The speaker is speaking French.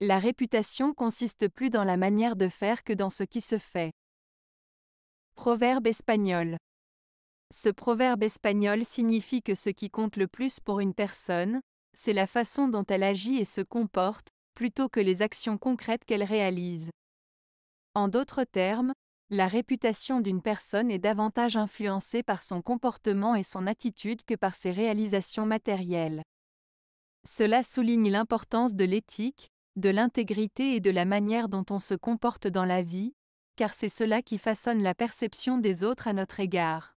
La réputation consiste plus dans la manière de faire que dans ce qui se fait. Proverbe espagnol. Ce proverbe espagnol signifie que ce qui compte le plus pour une personne, c'est la façon dont elle agit et se comporte, plutôt que les actions concrètes qu'elle réalise. En d'autres termes, la réputation d'une personne est davantage influencée par son comportement et son attitude que par ses réalisations matérielles. Cela souligne l'importance de l'éthique, de l'intégrité et de la manière dont on se comporte dans la vie, car c'est cela qui façonne la perception des autres à notre égard.